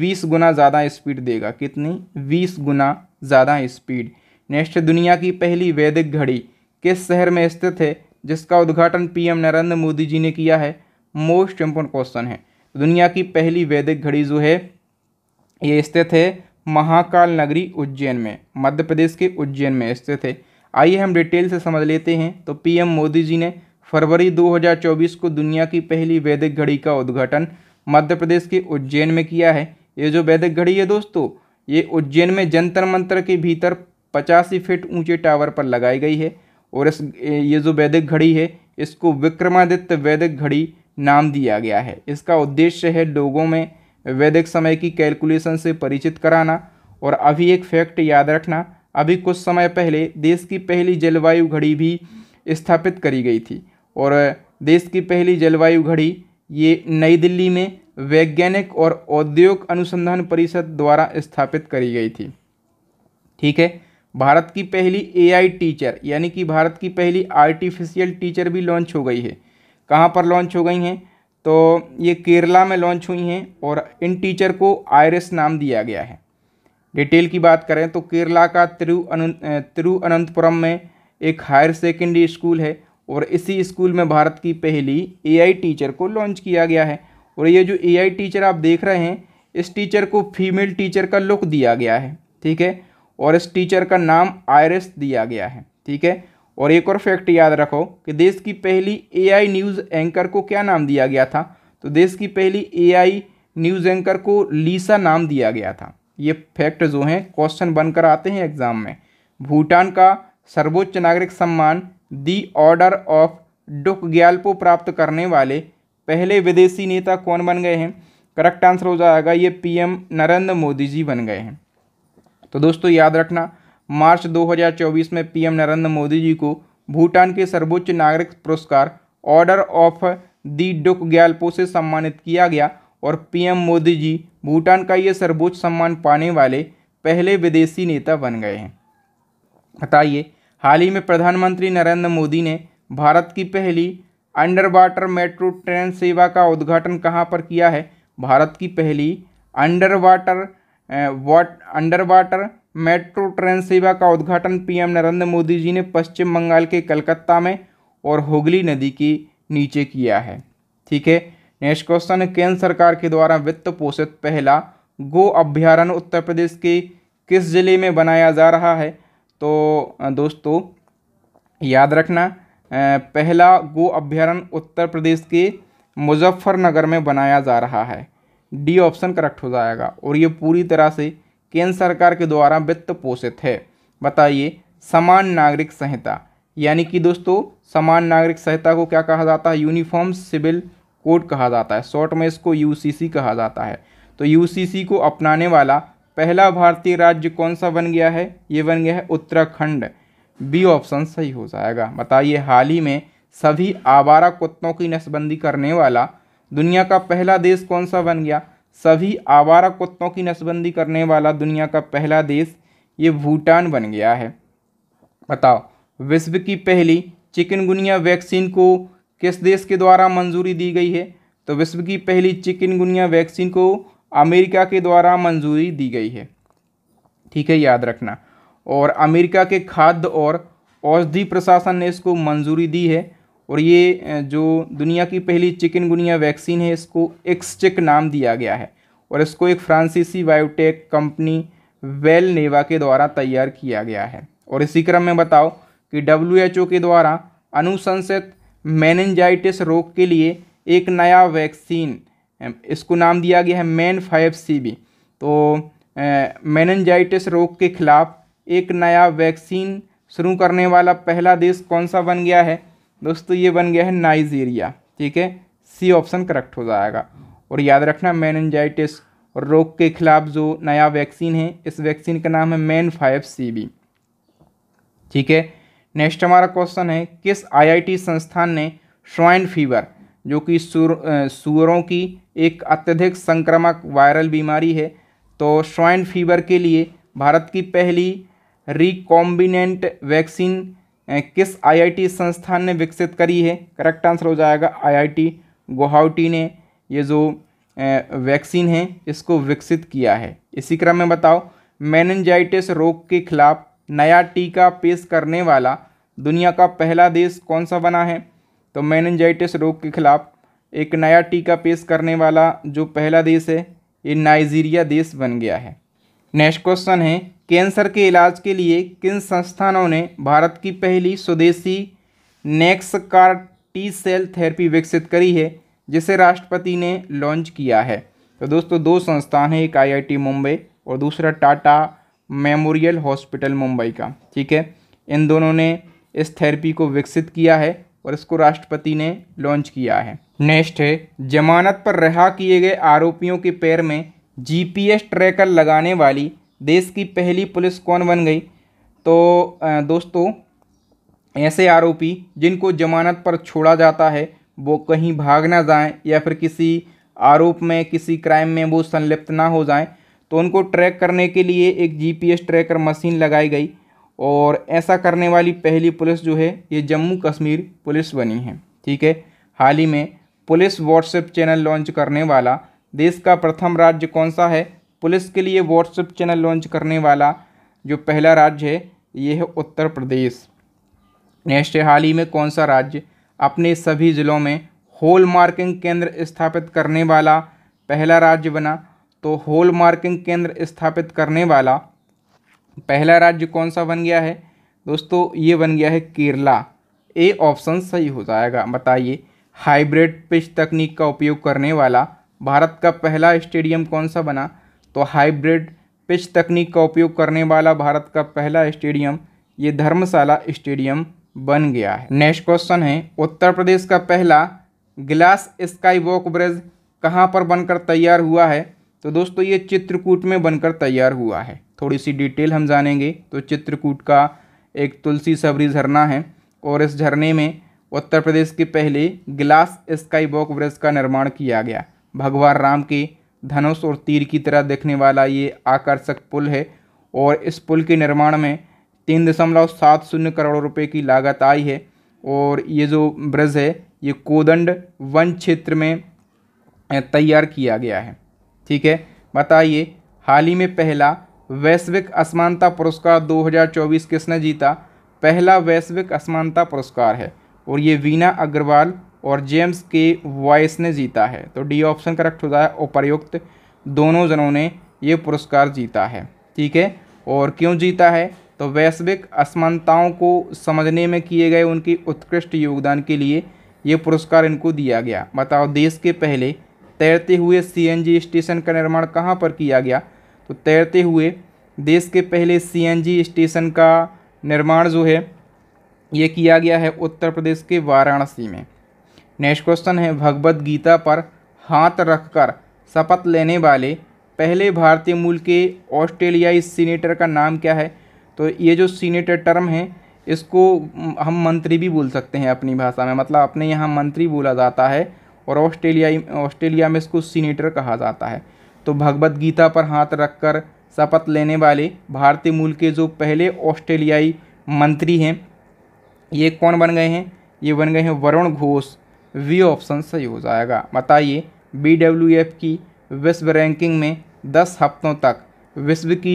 S1: बीस गुना ज़्यादा स्पीड देगा कितनी बीस गुना ज़्यादा स्पीड नेक्स्ट दुनिया की पहली वैदिक घड़ी किस शहर में स्थित है जिसका उद्घाटन पीएम नरेंद्र मोदी जी ने किया है मोस्ट इम्पोर्टेंट क्वेश्चन है दुनिया की पहली वैदिक घड़ी जो है ये स्थित है महाकाल नगरी उज्जैन में मध्य प्रदेश के उज्जैन में स्थित है आइए हम डिटेल से समझ लेते हैं तो पीएम मोदी जी ने फरवरी 2024 को दुनिया की पहली वैदिक घड़ी का उद्घाटन मध्य प्रदेश के उज्जैन में किया है ये जो वैदिक घड़ी है दोस्तों ये उज्जैन में जंतर मंत्र के भीतर पचासी फीट ऊंचे टावर पर लगाई गई है और इस ये जो वैदिक घड़ी है इसको विक्रमादित्य वैदिक घड़ी नाम दिया गया है इसका उद्देश्य है लोगों में वैदिक समय की कैलकुलेशन से परिचित कराना और अभी एक फैक्ट याद रखना अभी कुछ समय पहले देश की पहली जलवायु घड़ी भी स्थापित करी गई थी और देश की पहली जलवायु घड़ी ये नई दिल्ली में वैज्ञानिक और औद्योगिक अनुसंधान परिषद द्वारा स्थापित करी गई थी ठीक है भारत की पहली एआई टीचर यानी कि भारत की पहली आर्टिफिशियल टीचर भी लॉन्च हो गई है कहाँ पर लॉन्च हो गई हैं तो ये केरला में लॉन्च हुई हैं और इन टीचर को आयरस नाम दिया गया है डिटेल की बात करें तो केरला का तिरु तिरुअनंतपुरम में एक हायर सेकेंडरी स्कूल है और इसी स्कूल में भारत की पहली एआई टीचर को लॉन्च किया गया है और ये जो एआई टीचर आप देख रहे हैं इस टीचर को फीमेल टीचर का लुक दिया गया है ठीक है और इस टीचर का नाम आयरस दिया गया है ठीक है और एक और फैक्ट याद रखो कि देश की पहली ए न्यूज़ एंकर को क्या नाम दिया गया था तो देश की पहली ए न्यूज़ एंकर को लीसा नाम दिया गया था ये फैक्ट जो हैं क्वेश्चन बनकर आते हैं एग्ज़ाम में भूटान का सर्वोच्च नागरिक सम्मान the Order of Druk Gyalpo प्राप्त करने वाले पहले विदेशी नेता कौन बन गए हैं करेक्ट आंसर हो जाएगा ये पीएम नरेंद्र मोदी जी बन गए हैं तो दोस्तों याद रखना मार्च 2024 में पीएम नरेंद्र मोदी जी को भूटान के सर्वोच्च नागरिक पुरस्कार ऑर्डर ऑफ दी डुक गैल्पो से सम्मानित किया गया और पीएम मोदी जी भूटान का ये सर्वोच्च सम्मान पाने वाले पहले विदेशी नेता बन गए हैं बताइए हाल ही में प्रधानमंत्री नरेंद्र मोदी ने भारत की पहली अंडर वाटर मेट्रो ट्रेन सेवा का उद्घाटन कहाँ पर किया है भारत की पहली underwater wat underwater metro train सेवा का उद्घाटन पीएम नरेंद्र मोदी जी ने पश्चिम बंगाल के कलकत्ता में और हुगली नदी के नीचे किया है ठीक है नेक्स्ट क्वेश्चन केंद्र सरकार के द्वारा वित्त पोषित पहला गो अभ्यारण उत्तर प्रदेश के किस जिले में बनाया जा रहा है तो दोस्तों याद रखना पहला गो अभ्यारण्य उत्तर प्रदेश के मुजफ्फरनगर में बनाया जा रहा है डी ऑप्शन करेक्ट हो जाएगा और ये पूरी तरह से केंद्र सरकार के द्वारा वित्त पोषित है बताइए समान नागरिक संहिता यानी कि दोस्तों समान नागरिक संहिता को क्या कहा जाता है यूनिफॉर्म सिविल कोड कहा जाता है शॉर्ट में इसको यूसीसी कहा जाता है तो यूसीसी को अपनाने वाला पहला भारतीय राज्य कौन सा बन गया है ये बन गया है उत्तराखंड बी ऑप्शन सही हो जाएगा बताइए हाल ही में सभी आवारा कुत्तों की नसबंदी करने वाला दुनिया का पहला देश कौन सा बन गया सभी आवारा कुत्तों की नसबंदी करने वाला दुनिया का पहला देश ये भूटान बन गया है बताओ विश्व की पहली चिकनगुनिया वैक्सीन को किस देश के द्वारा मंजूरी दी गई है तो विश्व की पहली चिकनगुनिया वैक्सीन को अमेरिका के द्वारा मंजूरी दी गई है ठीक है याद रखना और अमेरिका के खाद्य और औषधि प्रशासन ने इसको मंजूरी दी है और ये जो दुनिया की पहली चिकनगुनिया वैक्सीन है इसको एक्सचेक नाम दिया गया है और इसको एक फ्रांसीसी बायोटेक कंपनी वेल नेवा के द्वारा तैयार किया गया है और इसी क्रम में बताओ कि डब्ल्यू के द्वारा अनुशंसित मैनजाइटिस रोग के लिए एक नया वैक्सीन इसको नाम दिया गया है मैन फाइव सी बी तो मैनजाइटिस रोग के खिलाफ़ एक नया वैक्सीन शुरू करने वाला पहला देश कौन सा बन गया है दोस्तों ये बन गया है नाइजीरिया ठीक है सी ऑप्शन करेक्ट हो जाएगा और याद रखना मैनजाइटिस रोग के खिलाफ जो नया वैक्सीन है इस वैक्सीन का नाम है मैन फाइव सी बी ठीक है नेक्स्ट हमारा क्वेश्चन है किस आईआईटी संस्थान ने श्वाइन फीवर जो कि सूअरों की एक अत्यधिक संक्रामक वायरल बीमारी है तो श्वाइन फीवर के लिए भारत की पहली रिकॉम्बिनेंट वैक्सीन किस आईआईटी संस्थान ने विकसित करी है करेक्ट आंसर हो जाएगा आईआईटी गुवाहाटी ने ये जो वैक्सीन है इसको विकसित किया है इसी क्रम में बताओ मैनजाइटिस रोग के खिलाफ नया टीका पेश करने वाला दुनिया का पहला देश कौन सा बना है तो मैनजाइटिस रोग के खिलाफ एक नया टीका पेश करने वाला जो पहला देश है ये नाइजीरिया देश बन गया है नेक्स्ट क्वेश्चन है कैंसर के इलाज के लिए किन संस्थानों ने भारत की पहली स्वदेशी nex car T cell therapy विकसित करी है जिसे राष्ट्रपति ने लॉन्च किया है तो दोस्तों दो संस्थान हैं एक आईआईटी मुंबई और दूसरा टाटा मेमोरियल हॉस्पिटल मुंबई का ठीक है इन दोनों ने इस थेरेपी को विकसित किया है और इसको राष्ट्रपति ने लॉन्च किया है नेक्स्ट है जमानत पर रिहा किए गए आरोपियों के पैर में जीपीएस ट्रैकर लगाने वाली देश की पहली पुलिस कौन बन गई तो दोस्तों ऐसे आरोपी जिनको जमानत पर छोड़ा जाता है वो कहीं भाग ना जाएं या फिर किसी आरोप में किसी क्राइम में वो संलिप्त ना हो जाएं तो उनको ट्रैक करने के लिए एक जीपीएस ट्रैकर मशीन लगाई गई और ऐसा करने वाली पहली पुलिस जो है ये जम्मू कश्मीर पुलिस बनी है ठीक है हाल ही में पुलिस व्हाट्सएप चैनल लॉन्च करने वाला देश का प्रथम राज्य कौन सा है पुलिस के लिए व्हाट्सएप चैनल लॉन्च करने वाला जो पहला राज्य है ये है उत्तर प्रदेश नेक्स्ट हाल ही में कौन सा राज्य अपने सभी ज़िलों में होल मार्किंग केंद्र स्थापित करने वाला पहला राज्य बना तो होल मार्किंग केंद्र स्थापित करने वाला पहला राज्य कौन सा बन गया है दोस्तों ये बन गया है केरला ए ऑप्शन सही हो जाएगा बताइए हाइब्रिड पिच तकनीक का उपयोग करने वाला भारत का पहला स्टेडियम कौन सा बना तो हाइब्रिड पिच तकनीक का उपयोग करने वाला भारत का पहला स्टेडियम ये धर्मशाला स्टेडियम बन गया है नेक्स्ट क्वेश्चन है उत्तर प्रदेश का पहला ग्लास स्काई वॉक ब्रिज कहाँ पर बनकर तैयार हुआ है तो दोस्तों ये चित्रकूट में बनकर तैयार हुआ है थोड़ी सी डिटेल हम जानेंगे तो चित्रकूट का एक तुलसी सबरी झरना है और इस झरने में उत्तर प्रदेश के पहले ग्लास स्काई वॉक ब्रिज का निर्माण किया गया भगवान राम के धनुष और तीर की तरह देखने वाला ये आकर्षक पुल है और इस पुल के निर्माण में तीन दशमलव सात शून्य करोड़ रुपए की लागत आई है और ये जो ब्रिज है ये कोदंड वन क्षेत्र में तैयार किया गया है ठीक है बताइए हाल ही में पहला वैश्विक असमानता पुरस्कार 2024 किसने जीता पहला वैश्विक असमानता पुरस्कार है और ये वीना अग्रवाल और जेम्स के वॉइस ने जीता है तो डी ऑप्शन करेक्ट होता है उपर्युक्त दोनों जनों ने ये पुरस्कार जीता है ठीक है और क्यों जीता है तो वैश्विक असमानताओं को समझने में किए गए उनकी उत्कृष्ट योगदान के लिए ये पुरस्कार इनको दिया गया बताओ देश के पहले तैरते हुए सीएनजी स्टेशन का निर्माण कहाँ पर किया गया तो तैरते हुए देश के पहले सीएनजी स्टेशन का निर्माण जो है ये किया गया है उत्तर प्रदेश के वाराणसी में नेक्स्ट क्वेश्चन है भगवद गीता पर हाथ रखकर शपथ लेने वाले पहले भारतीय मूल के ऑस्ट्रेलियाई सीनेटर का नाम क्या है तो ये जो सीनेटर टर्म है इसको हम मंत्री भी बोल सकते हैं अपनी भाषा में मतलब अपने यहाँ मंत्री बोला जाता है और ऑस्ट्रेलियाई ऑस्ट्रेलिया में इसको सीनेटर कहा जाता है तो भगवद गीता पर हाथ रखकर शपथ लेने वाले भारतीय मूल के जो पहले ऑस्ट्रेलियाई मंत्री हैं ये कौन बन गए हैं ये बन गए हैं वरुण घोष वी ऑप्शन सही हो जाएगा बताइए बी डब्ल्यू एफ की विश्व रैंकिंग में दस हफ्तों तक विश्व की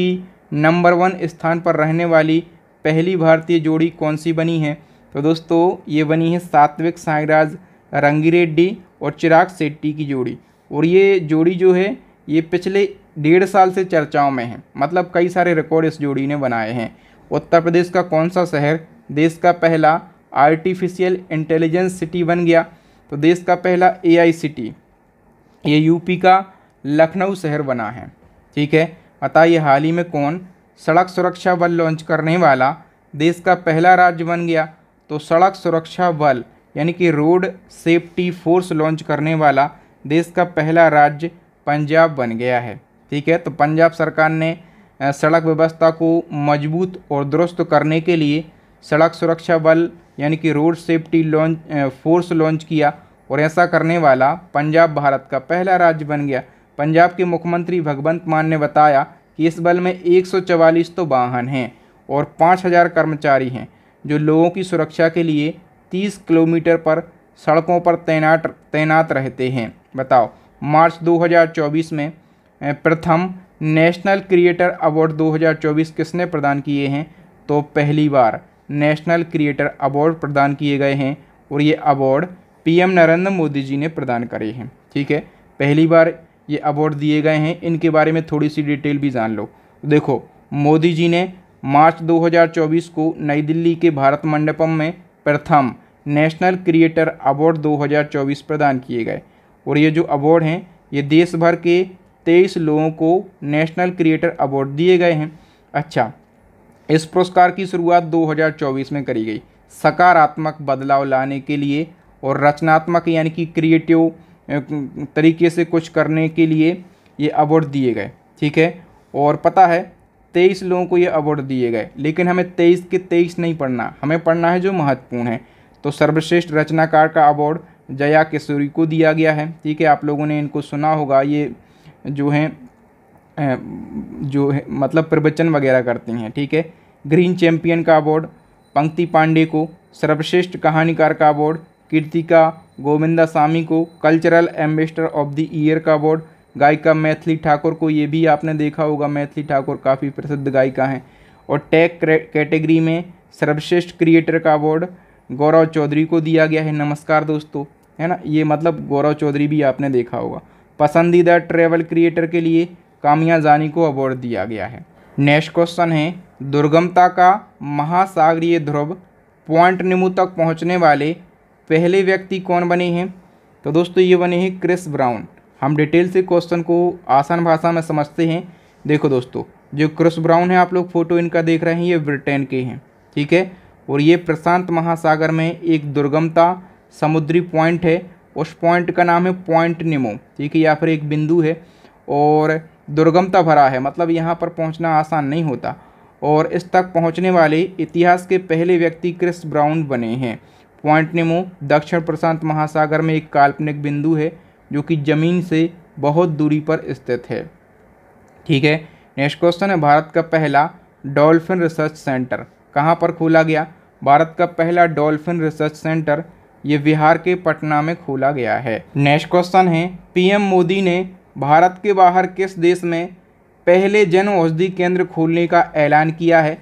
S1: नंबर वन स्थान पर रहने वाली पहली भारतीय जोड़ी कौन सी बनी है तो दोस्तों ये बनी है सात्विक साईराज रंगी रेड्डी और चिराग शेट्टी की जोड़ी और ये जोड़ी जो है ये पिछले डेढ़ साल से चर्चाओं में है मतलब कई सारे रिकॉर्ड इस जोड़ी ने बनाए हैं उत्तर प्रदेश का कौन सा शहर देश का पहला आर्टिफिशियल इंटेलिजेंस सिटी बन गया तो देश का पहला ए आई सिटी ये यूपी का लखनऊ शहर बना है ठीक है बताइए हाल ही में कौन सड़क सुरक्षा बल लॉन्च करने वाला देश का पहला राज्य बन गया तो सड़क सुरक्षा बल यानी कि रोड सेफ्टी फोर्स लॉन्च करने वाला देश का पहला राज्य पंजाब बन गया है ठीक है तो पंजाब सरकार ने सड़क व्यवस्था को मजबूत और दुरुस्त करने के लिए सड़क सुरक्षा बल यानी कि road safety launch force launch किया और ऐसा करने वाला पंजाब भारत का पहला राज्य बन गया पंजाब के मुख्यमंत्री भगवंत मान ने बताया कि इस बल में एक तो वाहन हैं और 5000 कर्मचारी हैं जो लोगों की सुरक्षा के लिए 30 किलोमीटर पर सड़कों पर तैनात तैनात रहते हैं बताओ मार्च 2024 में प्रथम नेशनल क्रिएटर अवार्ड 2024 किसने प्रदान किए हैं तो पहली बार नेशनल क्रिएटर अवार्ड प्रदान किए गए हैं और ये अवार्ड पीएम नरेंद्र मोदी जी ने प्रदान करे हैं ठीक है पहली बार ये अवार्ड दिए गए हैं इनके बारे में थोड़ी सी डिटेल भी जान लो देखो मोदी जी ने मार्च 2024 को नई दिल्ली के भारत मंडपम में प्रथम नेशनल क्रिएटर अवार्ड 2024 प्रदान किए गए और ये जो अवार्ड हैं ये देश भर के तेईस लोगों को नेशनल क्रिएटर अवार्ड दिए गए हैं अच्छा इस पुरस्कार की शुरुआत 2024 में करी गई सकारात्मक बदलाव लाने के लिए और रचनात्मक यानी कि क्रिएटिव तरीके से कुछ करने के लिए ये अवार्ड दिए गए ठीक है और पता है तेईस लोगों को ये अवार्ड दिए गए लेकिन हमें तेईस के तेईस नहीं पढ़ना हमें पढ़ना है जो महत्वपूर्ण है तो सर्वश्रेष्ठ रचनाकार का अवार्ड जया किशोरी को दिया गया है ठीक है आप लोगों ने इनको सुना होगा ये जो हैं जो है मतलब प्रवचन वगैरह करती हैं ठीक है ग्रीन चैम्पियन का अवार्ड पंक्ति पांडे को सर्वश्रेष्ठ कहानीकार का अवार्ड कीर्तिका गोविंदा सामी को cultural ambassador of the year का अवार्ड गायिका मैथिली ठाकुर को ये भी आपने देखा होगा मैथिली ठाकुर काफ़ी प्रसिद्ध गायिका हैं और टैग कैटेगरी में सर्वश्रेष्ठ क्रिएटर का अवार्ड गौरव चौधरी को दिया गया है नमस्कार दोस्तों है ना ये मतलब गौरव चौधरी भी आपने देखा होगा पसंदीदा ट्रेवल क्रिएटर के लिए कामियाजानी को अवार्ड दिया गया है नेक्स्ट क्वेश्चन है दुर्गमता का महासागरीय ध्रुव पॉइंट निमू तक पहुंचने वाले पहले व्यक्ति कौन बने हैं तो दोस्तों ये बने हैं क्रिस ब्राउन हम डिटेल से क्वेश्चन को आसान भाषा में समझते हैं देखो दोस्तों जो क्रिस ब्राउन है आप लोग फ़ोटो इनका देख रहे हैं ये ब्रिटेन के हैं ठीक है और ये प्रशांत महासागर में एक दुर्गमता समुद्री पॉइंट है उस पॉइंट का नाम है पॉइंट निमो ठीक है या फिर एक बिंदु है और दुर्गमता भरा है मतलब यहाँ पर पहुँचना आसान नहीं होता और इस तक पहुँचने वाले इतिहास के पहले व्यक्ति क्रिस ब्राउन बने हैं पॉइंट नेमो दक्षिण प्रशांत महासागर में एक काल्पनिक बिंदु है जो कि ज़मीन से बहुत दूरी पर स्थित है ठीक है नेक्स्ट क्वेश्चन है भारत का पहला डॉल्फिन रिसर्च सेंटर कहाँ पर खोला गया भारत का पहला डॉल्फिन रिसर्च सेंटर ये बिहार के पटना में खोला गया है नेक्स्ट क्वेश्चन है पीएम मोदी ने भारत के बाहर किस देश में पहले जन औषधि केंद्र खोलने का ऐलान किया है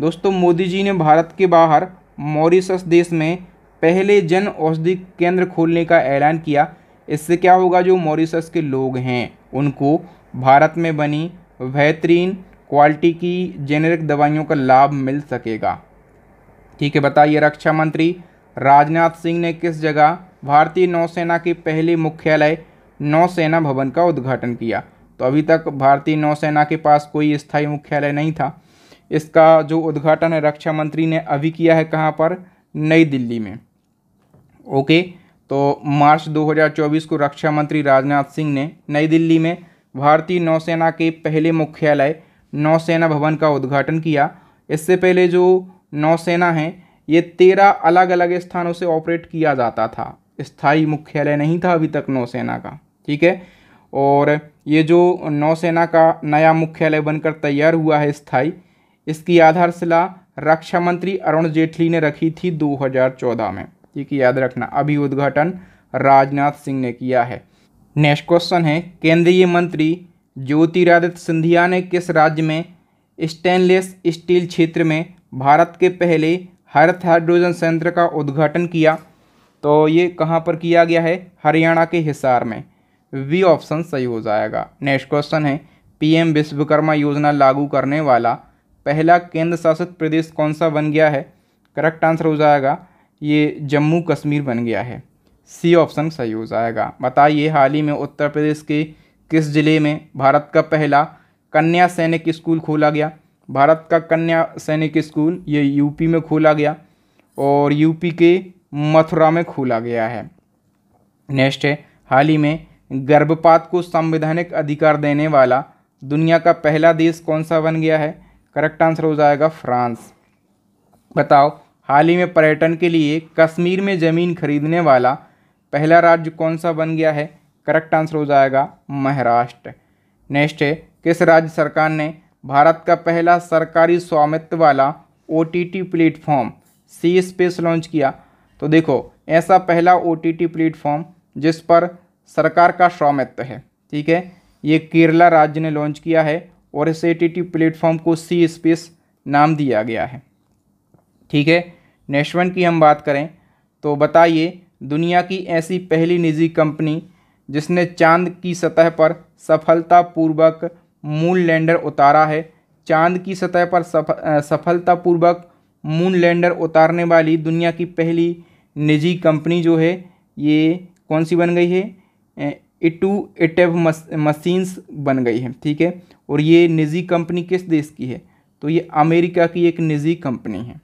S1: दोस्तों मोदी जी ने भारत के बाहर मॉरिशस देश में पहले जन औषधि केंद्र खोलने का ऐलान किया इससे क्या होगा जो मॉरिशस के लोग हैं उनको भारत में बनी बेहतरीन क्वालिटी की जेनेरिक दवाइयों का लाभ मिल सकेगा ठीक है बताइए रक्षा मंत्री राजनाथ सिंह ने किस जगह भारतीय नौसेना के पहले मुख्यालय नौसेना भवन का उद्घाटन किया तो अभी तक भारतीय नौसेना के पास कोई स्थायी मुख्यालय नहीं था इसका जो उद्घाटन है रक्षा मंत्री ने अभी किया है कहाँ पर नई दिल्ली में ओके तो मार्च 2024 को रक्षा मंत्री राजनाथ सिंह ने नई दिल्ली में भारतीय नौसेना के पहले मुख्यालय नौसेना भवन का उद्घाटन किया इससे पहले जो नौसेना है ये तेरह अलग अलग स्थानों से ऑपरेट किया जाता था स्थायी मुख्यालय नहीं था अभी तक नौसेना का ठीक है और ये जो नौसेना का नया मुख्यालय बनकर तैयार हुआ है स्थाई इसकी आधारशिला रक्षा मंत्री अरुण जेटली ने रखी थी 2014 में ठीक है याद रखना अभी उद्घाटन राजनाथ सिंह ने किया है नेक्स्ट क्वेश्चन है केंद्रीय मंत्री ज्योतिरादित्य सिंधिया ने किस राज्य में स्टेनलेस स्टील क्षेत्र में भारत के पहले हरित हाइड्रोजन संयंत्र का उद्घाटन किया तो ये कहाँ पर किया गया है हरियाणा के हिसार में वी ऑप्शन सही हो जाएगा नेक्स्ट क्वेश्चन है पीएम विश्वकर्मा योजना लागू करने वाला पहला केंद्र शासित प्रदेश कौन सा बन गया है करेक्ट आंसर हो जाएगा ये जम्मू कश्मीर बन गया है सी ऑप्शन सही हो जाएगा बताइए हाल ही में उत्तर प्रदेश के किस जिले में भारत का पहला कन्या सैनिक स्कूल खोला गया भारत का कन्या सैनिक स्कूल ये यूपी में खोला गया और यूपी के मथुरा में खोला गया है नेक्स्ट है हाल ही में गर्भपात को संवैधानिक अधिकार देने वाला दुनिया का पहला देश कौन सा बन गया है करेक्ट आंसर हो जाएगा फ्रांस बताओ हाल ही में पर्यटन के लिए कश्मीर में ज़मीन खरीदने वाला पहला राज्य कौन सा बन गया है करेक्ट आंसर हो जाएगा महाराष्ट्र नेक्स्ट है किस राज्य सरकार ने भारत का पहला सरकारी स्वामित्व वाला O T platform C space launch किया तो देखो ऐसा पहला ओ टी टी प्लेटफॉर्म जिस पर सरकार का स्वामित्व है ठीक है ये केरला राज्य ने लॉन्च किया है और इस ए टी टी प्लेटफॉर्म को सी स्पेस नाम दिया गया है ठीक है नेशवन की हम बात करें तो बताइए दुनिया की ऐसी पहली निजी कंपनी जिसने चांद की सतह पर सफलतापूर्वक मून लैंडर उतारा है चांद की सतह पर सफ, सफलतापूर्वक मून लैंडर उतारने वाली दुनिया की पहली निजी कंपनी जो है ये कौन सी बन गई है इटू एटेव मशीन्स बन गई है ठीक है और ये निजी कंपनी किस देश की है तो ये अमेरिका की एक निजी कंपनी है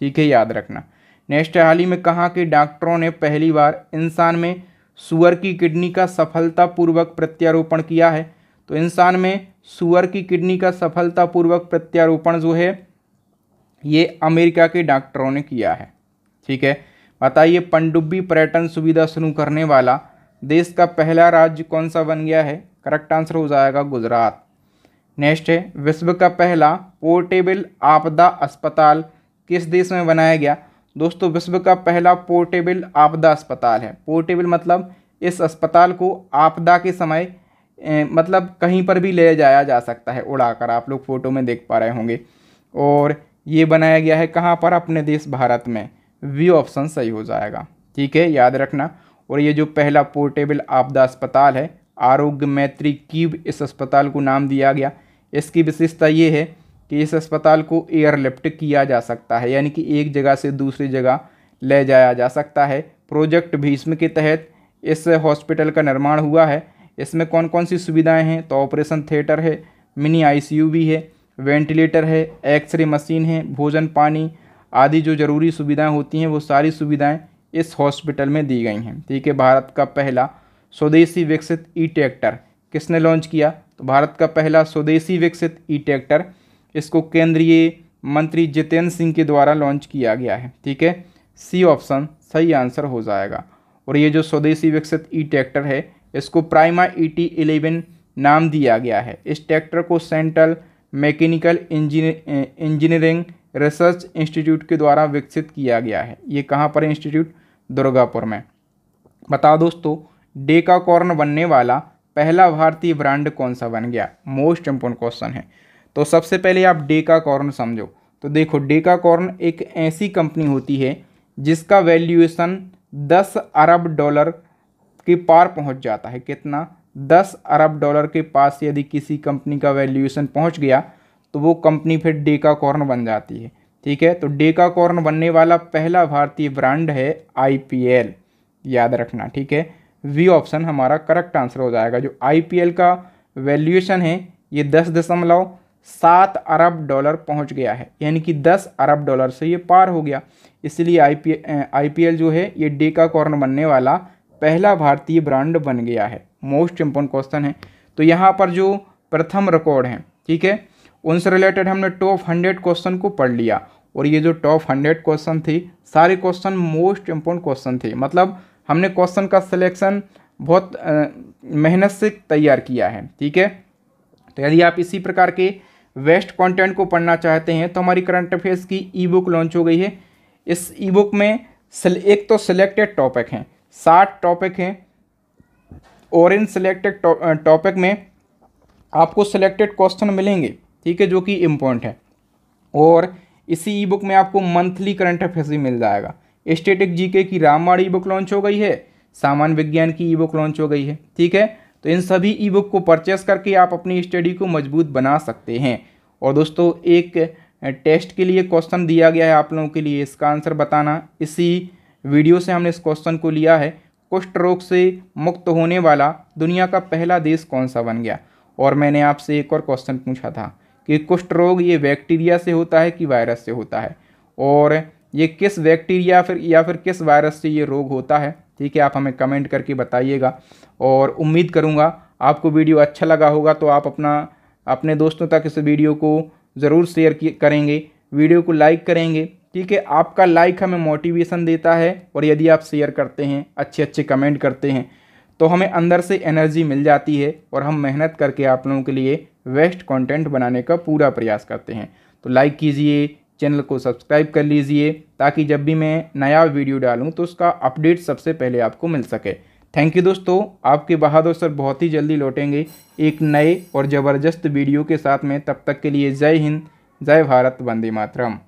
S1: ठीक है याद रखना नेक्स्ट हाल ही में कहा कि डॉक्टरों ने पहली बार इंसान में सुअर की किडनी का सफलतापूर्वक प्रत्यारोपण किया है तो इंसान में सुअर की किडनी का सफलतापूर्वक प्रत्यारोपण जो है ये अमेरिका के डॉक्टरों ने किया है ठीक है अतः ये पनडुब्बी पर्यटन सुविधा शुरू करने वाला देश का पहला राज्य कौन सा बन गया है करेक्ट आंसर हो जाएगा गुजरात नेक्स्ट है विश्व का पहला पोर्टेबल आपदा अस्पताल किस देश में बनाया गया दोस्तों विश्व का पहला पोर्टेबल आपदा अस्पताल है पोर्टेबल मतलब इस अस्पताल को आपदा के समय ए, मतलब कहीं पर भी ले जाया जा सकता है उड़ाकर आप लोग फ़ोटो में देख पा रहे होंगे और ये बनाया गया है कहाँ पर अपने देश भारत में वी ऑप्शन सही हो जाएगा ठीक है याद रखना और ये जो पहला पोर्टेबल आपदा अस्पताल है आरोग्य मैत्री क्यूब इस अस्पताल को नाम दिया गया इसकी विशेषता ये है कि इस अस्पताल को एयरलिफ्ट किया जा सकता है यानी कि एक जगह से दूसरी जगह ले जाया जा सकता है प्रोजेक्ट भीष्म के तहत इस हॉस्पिटल का निर्माण हुआ है इसमें कौन कौन सी सुविधाएं हैं तो ऑपरेशन थिएटर है मिनी आईसीयू भी है वेंटिलेटर है एक्सरे मशीन है भोजन पानी आदि जो ज़रूरी सुविधाएं होती हैं वो सारी सुविधाएं इस हॉस्पिटल में दी गई हैं ठीक है भारत का पहला स्वदेशी विकसित ई ट्रैक्टर किसने लॉन्च किया तो भारत का पहला स्वदेशी विकसित ई ट्रैक्टर इसको केंद्रीय मंत्री जितेंद्र सिंह के द्वारा लॉन्च किया गया है ठीक है सी ऑप्शन सही आंसर हो जाएगा और ये जो स्वदेशी विकसित ई ट्रैक्टर है इसको प्राइमा ई टी इलेवन नाम दिया गया है इस ट्रैक्टर को central mechanical engineer engineering research institute के द्वारा विकसित किया गया है ये कहाँ पर इंस्टीट्यूट दुर्गापुर में बता दोस्तों डेका कॉर्न बनने वाला पहला भारतीय ब्रांड कौन सा बन गया मोस्ट इम्पोर्टेंट क्वेश्चन है तो सबसे पहले आप डेका कॉर्न समझो तो देखो डेका कॉर्न एक ऐसी कंपनी होती है जिसका वैल्यूएशन दस अरब डॉलर के पार पहुंच जाता है कितना दस अरब डॉलर के पास यदि किसी कंपनी का वैल्यूएशन पहुंच गया तो वो कंपनी फिर डेका कॉर्न बन जाती है ठीक है तो डेका कॉर्न बनने वाला पहला भारतीय ब्रांड है आईपीएल याद रखना ठीक है वी ऑप्शन हमारा करेक्ट आंसर हो जाएगा जो आईपीएल का वैल्यूएशन है ये दस दशमलव सात अरब डॉलर पहुंच गया है यानी कि दस अरब डॉलर से ये पार हो गया इसलिए आई आईपीएल जो है ये डेका कॉर्न बनने वाला पहला भारतीय ब्रांड बन गया है मोस्ट इम्पोर्टेंट क्वेश्चन है तो यहाँ पर जो प्रथम रिकॉर्ड है ठीक है उनसे रिलेटेड हमने टॉप हंड्रेड क्वेश्चन को पढ़ लिया और ये जो टॉप हंड्रेड क्वेश्चन थी सारे क्वेश्चन मोस्ट इम्पोर्टेंट क्वेश्चन थे मतलब हमने क्वेश्चन का सिलेक्शन बहुत मेहनत से तैयार किया है ठीक है तो यदि आप इसी प्रकार के वेस्ट कंटेंट को पढ़ना चाहते हैं तो हमारी करंट अफेयर्स की ई बुक लॉन्च हो गई है इस ई बुक में एक तो सिलेक्टेड टॉपिक हैं साठ टॉपिक हैं और इन सिलेक्टेड टॉपिक में आपको सिलेक्टेड क्वेश्चन मिलेंगे ठीक है जो कि इम्पोर्टेंट है और इसी ई बुक में आपको मंथली करंट अफेयर्स भी मिल जाएगा स्टेटिक जीके की रामवाड़ ई बुक लॉन्च हो गई है सामान्य विज्ञान की ई बुक लॉन्च हो गई है ठीक है तो इन सभी ई बुक को परचेस करके आप अपनी स्टडी को मजबूत बना सकते हैं और दोस्तों एक टेस्ट के लिए क्वेश्चन दिया गया है आप लोगों के लिए इसका आंसर बताना इसी वीडियो से हमने इस क्वेश्चन को लिया है कुष्ठ रोग से मुक्त होने वाला दुनिया का पहला देश कौन सा बन गया और मैंने आपसे एक और क्वेश्चन पूछा था कि कुष्ठ रोग ये बैक्टीरिया से होता है कि वायरस से होता है और ये किस बैक्टीरिया फिर या फिर किस वायरस से ये रोग होता है ठीक है आप हमें कमेंट करके बताइएगा और उम्मीद करूँगा आपको वीडियो अच्छा लगा होगा तो आप अपना अपने दोस्तों तक इस वीडियो को ज़रूर शेयर करेंगे वीडियो को लाइक करेंगे ठीक है आपका लाइक हमें मोटिवेशन देता है और यदि आप शेयर करते हैं अच्छे अच्छे कमेंट करते हैं तो हमें अंदर से एनर्जी मिल जाती है और हम मेहनत करके आप लोगों के लिए वेस्ट कंटेंट बनाने का पूरा प्रयास करते हैं तो लाइक कीजिए चैनल को सब्सक्राइब कर लीजिए ताकि जब भी मैं नया वीडियो डालूँ तो उसका अपडेट सबसे पहले आपको मिल सके थैंक यू दोस्तों आपके बहादुर सर बहुत ही जल्दी लौटेंगे एक नए और ज़बरदस्त वीडियो के साथ में तब तक के लिए जय हिंद जय भारत वंदे मातरम